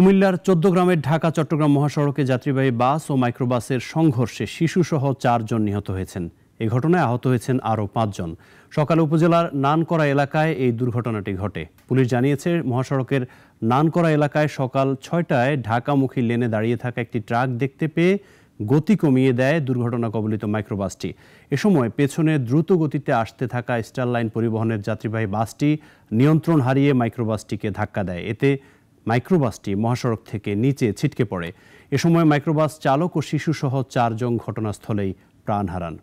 কুমিল্লার গ্রামের ঢাকা চট্টগ্রাম মহাসড়কে যাত্রীবাহী বাস ও মাইক্রোবাসের সংঘর্ষে শিশুসহ চারজন নিহত হয়েছেন এই ঘটনায় আহত হয়েছেন আরও পাঁচজন সকালে উপজেলার নানকরা এলাকায় এই দুর্ঘটনাটি ঘটে পুলিশ জানিয়েছে মহাসড়কের নানকরা এলাকায় সকাল ছয়টায় ঢাকামুখী লেনে দাঁড়িয়ে থাকা একটি ট্রাক দেখতে পেয়ে গতি কমিয়ে দেয় দুর্ঘটনা কবলিত মাইক্রোবাসটি এ সময় পেছনে দ্রুত গতিতে আসতে থাকা স্টার লাইন পরিবহনের যাত্রীবাহী বাসটি নিয়ন্ত্রণ হারিয়ে মাইক্রোবাসটিকে ধাক্কা দেয় এতে মাইক্রোবাসটি মহাসড়ক থেকে নিচে ছিটকে পড়ে এ সময় মাইক্রোবাস চালক ও শিশুসহ চারজন ঘটনাস্থলেই প্রাণ হারান